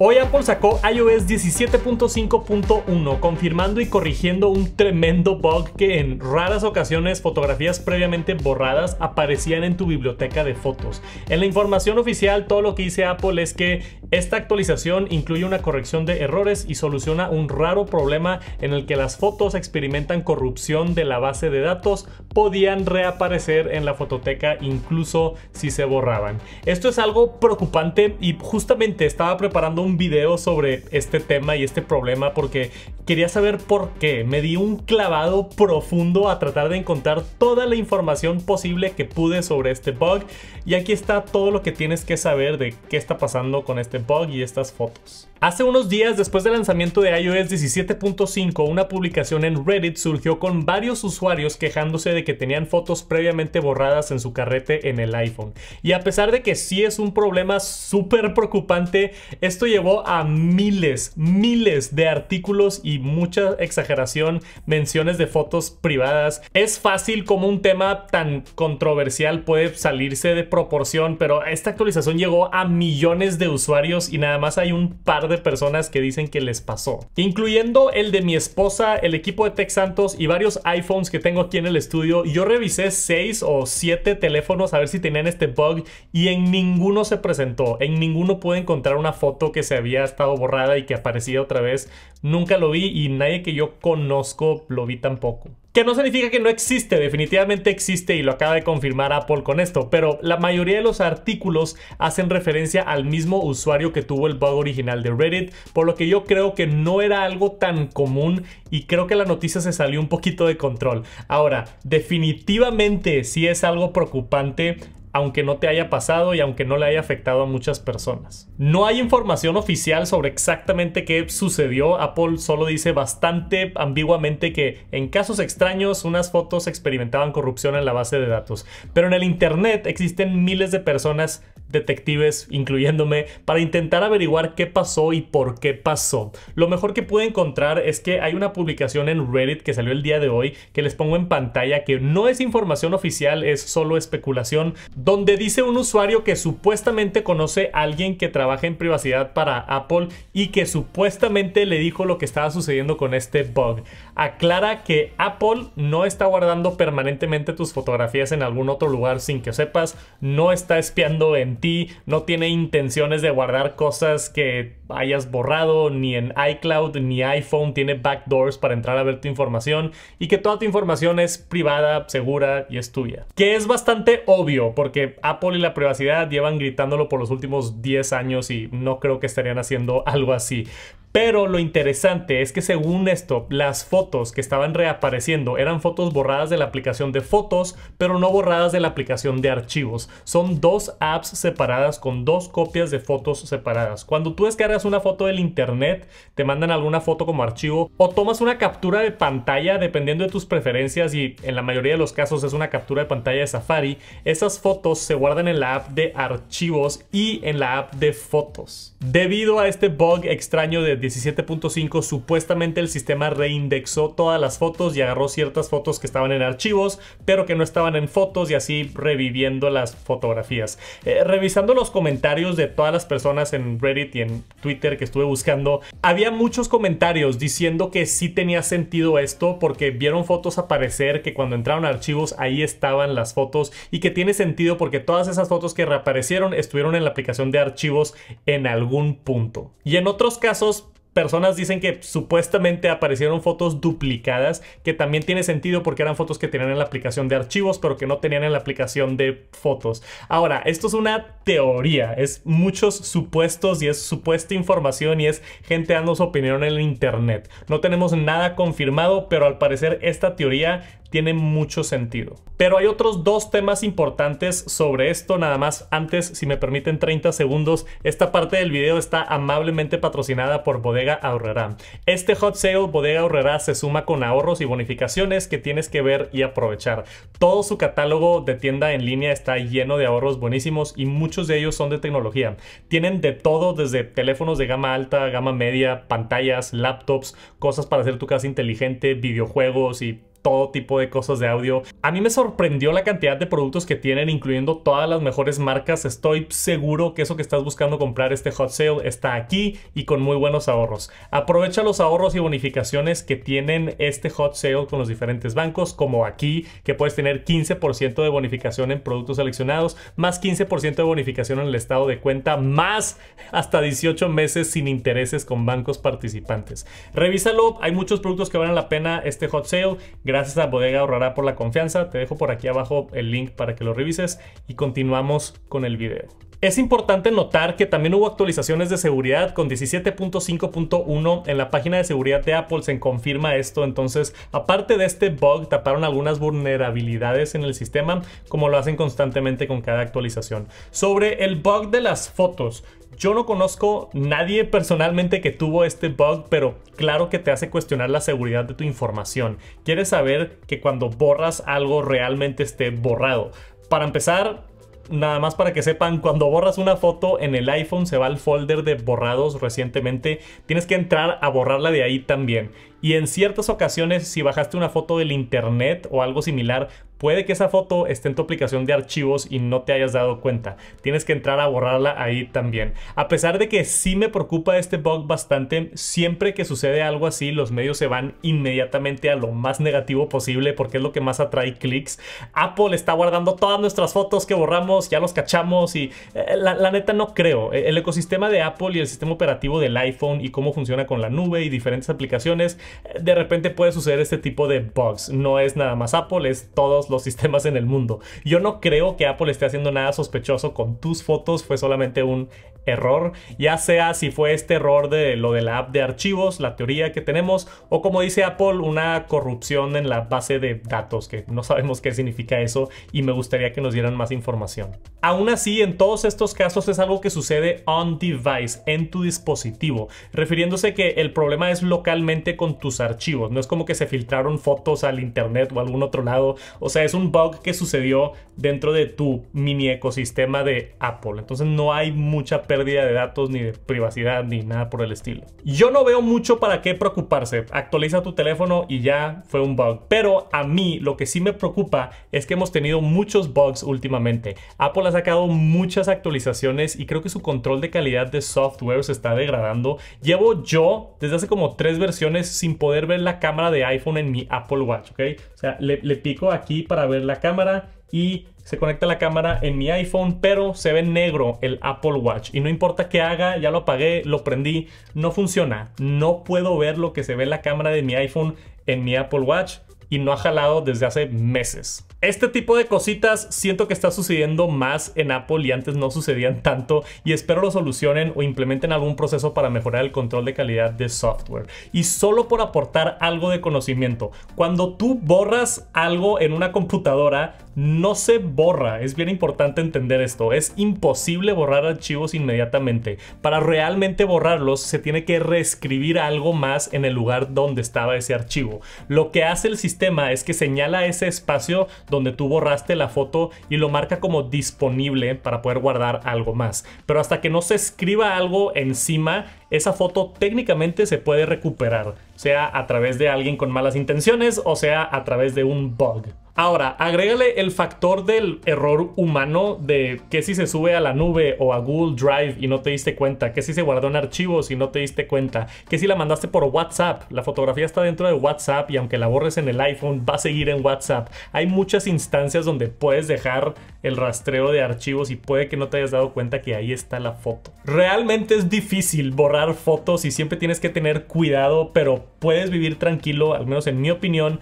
Hoy Apple sacó iOS 17.5.1 confirmando y corrigiendo un tremendo bug que en raras ocasiones fotografías previamente borradas aparecían en tu biblioteca de fotos. En la información oficial todo lo que dice Apple es que esta actualización incluye una corrección de errores y soluciona un raro problema en el que las fotos experimentan corrupción de la base de datos, podían reaparecer en la fototeca incluso si se borraban. Esto es algo preocupante y justamente estaba preparando un un video sobre este tema y este problema porque quería saber por qué. Me di un clavado profundo a tratar de encontrar toda la información posible que pude sobre este bug y aquí está todo lo que tienes que saber de qué está pasando con este bug y estas fotos. Hace unos días después del lanzamiento de iOS 17.5, una publicación en Reddit surgió con varios usuarios quejándose de que tenían fotos previamente borradas en su carrete en el iPhone. Y a pesar de que sí es un problema súper preocupante, esto ya llevó a miles, miles de artículos y mucha exageración, menciones de fotos privadas. Es fácil como un tema tan controversial puede salirse de proporción, pero esta actualización llegó a millones de usuarios y nada más hay un par de personas que dicen que les pasó, incluyendo el de mi esposa, el equipo de Tech Santos y varios iPhones que tengo aquí en el estudio. Yo revisé 6 o 7 teléfonos a ver si tenían este bug y en ninguno se presentó, en ninguno pude encontrar una foto que se había estado borrada y que aparecía otra vez. Nunca lo vi y nadie que yo conozco lo vi tampoco. Que no significa que no existe, definitivamente existe y lo acaba de confirmar Apple con esto, pero la mayoría de los artículos hacen referencia al mismo usuario que tuvo el bug original de Reddit, por lo que yo creo que no era algo tan común y creo que la noticia se salió un poquito de control. Ahora, definitivamente sí es algo preocupante aunque no te haya pasado y aunque no le haya afectado a muchas personas. No hay información oficial sobre exactamente qué sucedió. Apple solo dice bastante ambiguamente que en casos extraños unas fotos experimentaban corrupción en la base de datos. Pero en el Internet existen miles de personas detectives, incluyéndome, para intentar averiguar qué pasó y por qué pasó. Lo mejor que pude encontrar es que hay una publicación en Reddit que salió el día de hoy, que les pongo en pantalla, que no es información oficial, es solo especulación, donde dice un usuario que supuestamente conoce a alguien que trabaja en privacidad para Apple y que supuestamente le dijo lo que estaba sucediendo con este bug. Aclara que Apple no está guardando permanentemente tus fotografías en algún otro lugar sin que sepas, no está espiando en ti, no tiene intenciones de guardar cosas que hayas borrado, ni en iCloud ni iPhone tiene backdoors para entrar a ver tu información y que toda tu información es privada, segura y es tuya. Que es bastante obvio porque Apple y la privacidad llevan gritándolo por los últimos 10 años y no creo que estarían haciendo algo así. Pero lo interesante es que según esto, las fotos que estaban reapareciendo eran fotos borradas de la aplicación de fotos, pero no borradas de la aplicación de archivos. Son dos apps separadas con dos copias de fotos separadas. Cuando tú descargas una foto del internet, te mandan alguna foto como archivo o tomas una captura de pantalla dependiendo de tus preferencias y en la mayoría de los casos es una captura de pantalla de Safari, esas fotos se guardan en la app de archivos y en la app de fotos. Debido a este bug extraño de 17.5 supuestamente el sistema reindexó todas las fotos y agarró ciertas fotos que estaban en archivos, pero que no estaban en fotos y así reviviendo las fotografías. Eh, revisando los comentarios de todas las personas en Reddit y en Twitter que estuve buscando, había muchos comentarios diciendo que sí tenía sentido esto porque vieron fotos aparecer, que cuando entraron a archivos ahí estaban las fotos y que tiene sentido porque todas esas fotos que reaparecieron estuvieron en la aplicación de archivos en algún punto. Y en otros casos personas dicen que supuestamente aparecieron fotos duplicadas, que también tiene sentido porque eran fotos que tenían en la aplicación de archivos, pero que no tenían en la aplicación de fotos. Ahora, esto es una teoría, es muchos supuestos y es supuesta información y es gente dando su opinión en el Internet. No tenemos nada confirmado, pero al parecer esta teoría tiene mucho sentido. Pero hay otros dos temas importantes sobre esto, nada más antes, si me permiten 30 segundos, esta parte del video está amablemente patrocinada por Bodega Aurrera. Este hot sale Bodega Ahorrará se suma con ahorros y bonificaciones que tienes que ver y aprovechar. Todo su catálogo de tienda en línea está lleno de ahorros buenísimos y muchos de ellos son de tecnología. Tienen de todo desde teléfonos de gama alta, gama media, pantallas, laptops, cosas para hacer tu casa inteligente, videojuegos y todo tipo de cosas de audio. A mí me sorprendió la cantidad de productos que tienen, incluyendo todas las mejores marcas. Estoy seguro que eso que estás buscando comprar este hot sale está aquí y con muy buenos ahorros. Aprovecha los ahorros y bonificaciones que tienen este hot sale con los diferentes bancos, como aquí, que puedes tener 15% de bonificación en productos seleccionados, más 15% de bonificación en el estado de cuenta, más hasta 18 meses sin intereses con bancos participantes. Revísalo, hay muchos productos que valen la pena este hot sale. Gracias a Bodega Ahorrará por la confianza. Te dejo por aquí abajo el link para que lo revises y continuamos con el video. Es importante notar que también hubo actualizaciones de seguridad con 17.5.1 en la página de seguridad de Apple se confirma esto, entonces aparte de este bug taparon algunas vulnerabilidades en el sistema como lo hacen constantemente con cada actualización. Sobre el bug de las fotos, yo no conozco nadie personalmente que tuvo este bug, pero claro que te hace cuestionar la seguridad de tu información. Quieres saber que cuando borras algo realmente esté borrado. Para empezar, nada más para que sepan, cuando borras una foto en el iPhone se va al folder de borrados recientemente, tienes que entrar a borrarla de ahí también. Y en ciertas ocasiones, si bajaste una foto del internet o algo similar, Puede que esa foto esté en tu aplicación de archivos y no te hayas dado cuenta. Tienes que entrar a borrarla ahí también. A pesar de que sí me preocupa este bug bastante, siempre que sucede algo así, los medios se van inmediatamente a lo más negativo posible porque es lo que más atrae clics. Apple está guardando todas nuestras fotos que borramos, ya los cachamos y eh, la, la neta no creo. E, el ecosistema de Apple y el sistema operativo del iPhone y cómo funciona con la nube y diferentes aplicaciones, de repente puede suceder este tipo de bugs. No es nada más Apple, es todos los sistemas en el mundo. Yo no creo que Apple esté haciendo nada sospechoso con tus fotos, fue solamente un error, ya sea si fue este error de lo de la app de archivos, la teoría que tenemos, o como dice Apple, una corrupción en la base de datos, que no sabemos qué significa eso y me gustaría que nos dieran más información. Aún así, en todos estos casos es algo que sucede on device, en tu dispositivo, refiriéndose que el problema es localmente con tus archivos, no es como que se filtraron fotos al internet o algún otro lado, o sea, es un bug que sucedió dentro de tu mini ecosistema de Apple, entonces no hay mucha pérdida de datos, ni de privacidad, ni nada por el estilo. Yo no veo mucho para qué preocuparse. Actualiza tu teléfono y ya fue un bug. Pero a mí lo que sí me preocupa es que hemos tenido muchos bugs últimamente. Apple ha sacado muchas actualizaciones y creo que su control de calidad de software se está degradando. Llevo yo desde hace como tres versiones sin poder ver la cámara de iPhone en mi Apple Watch, ¿ok? O sea, le, le pico aquí para ver la cámara y se conecta la cámara en mi iPhone, pero se ve negro el Apple Watch. Y no importa qué haga, ya lo apagué, lo prendí, no funciona. No puedo ver lo que se ve en la cámara de mi iPhone en mi Apple Watch y no ha jalado desde hace meses. Este tipo de cositas siento que está sucediendo más en Apple y antes no sucedían tanto y espero lo solucionen o implementen algún proceso para mejorar el control de calidad de software. Y solo por aportar algo de conocimiento, cuando tú borras algo en una computadora, no se borra. Es bien importante entender esto. Es imposible borrar archivos inmediatamente. Para realmente borrarlos se tiene que reescribir algo más en el lugar donde estaba ese archivo. Lo que hace el sistema es que señala ese espacio donde tú borraste la foto y lo marca como disponible para poder guardar algo más. Pero hasta que no se escriba algo encima, esa foto técnicamente se puede recuperar, sea a través de alguien con malas intenciones o sea a través de un bug. Ahora, agrégale el factor del error humano de que si se sube a la nube o a Google Drive y no te diste cuenta, que si se guardó en archivos y no te diste cuenta, que si la mandaste por WhatsApp, la fotografía está dentro de WhatsApp y aunque la borres en el iPhone va a seguir en WhatsApp. Hay muchas instancias donde puedes dejar el rastreo de archivos y puede que no te hayas dado cuenta que ahí está la foto. Realmente es difícil borrar fotos y siempre tienes que tener cuidado, pero puedes vivir tranquilo, al menos en mi opinión,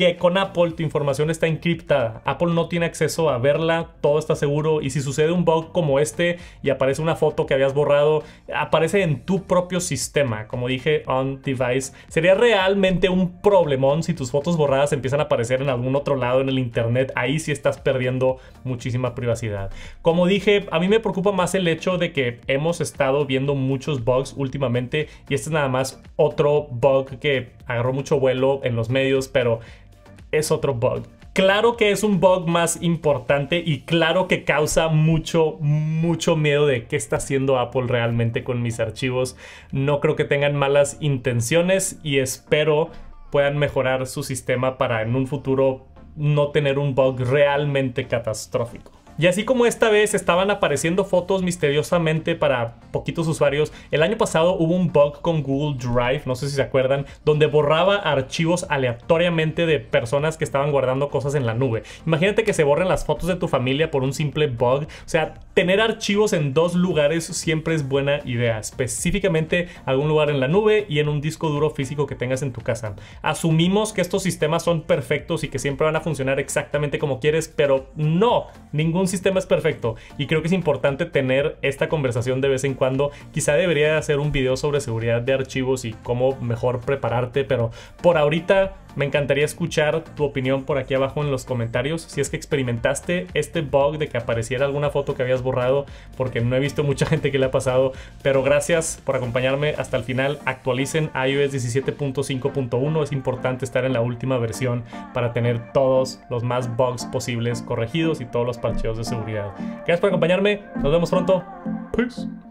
que con Apple tu información está encriptada. Apple no tiene acceso a verla, todo está seguro y si sucede un bug como este y aparece una foto que habías borrado, aparece en tu propio sistema, como dije, on device. Sería realmente un problemón si tus fotos borradas empiezan a aparecer en algún otro lado en el internet, ahí sí estás perdiendo muchísima privacidad. Como dije, a mí me preocupa más el hecho de que hemos estado viendo muchos bugs últimamente y este es nada más otro bug que agarró mucho vuelo en los medios, pero es otro bug. Claro que es un bug más importante y claro que causa mucho, mucho miedo de qué está haciendo Apple realmente con mis archivos. No creo que tengan malas intenciones y espero puedan mejorar su sistema para en un futuro no tener un bug realmente catastrófico. Y así como esta vez estaban apareciendo fotos misteriosamente para poquitos usuarios, el año pasado hubo un bug con Google Drive, no sé si se acuerdan, donde borraba archivos aleatoriamente de personas que estaban guardando cosas en la nube. Imagínate que se borren las fotos de tu familia por un simple bug. O sea, tener archivos en dos lugares siempre es buena idea, específicamente algún lugar en la nube y en un disco duro físico que tengas en tu casa. Asumimos que estos sistemas son perfectos y que siempre van a funcionar exactamente como quieres, pero no, ningún sistema es perfecto y creo que es importante tener esta conversación de vez en cuando. Quizá debería hacer un video sobre seguridad de archivos y cómo mejor prepararte, pero por ahorita me encantaría escuchar tu opinión por aquí abajo en los comentarios. Si es que experimentaste este bug de que apareciera alguna foto que habías borrado, porque no he visto mucha gente que le ha pasado. Pero gracias por acompañarme hasta el final. Actualicen iOS 17.5.1. Es importante estar en la última versión para tener todos los más bugs posibles corregidos y todos los parcheos de seguridad. Gracias por acompañarme. Nos vemos pronto. Peace.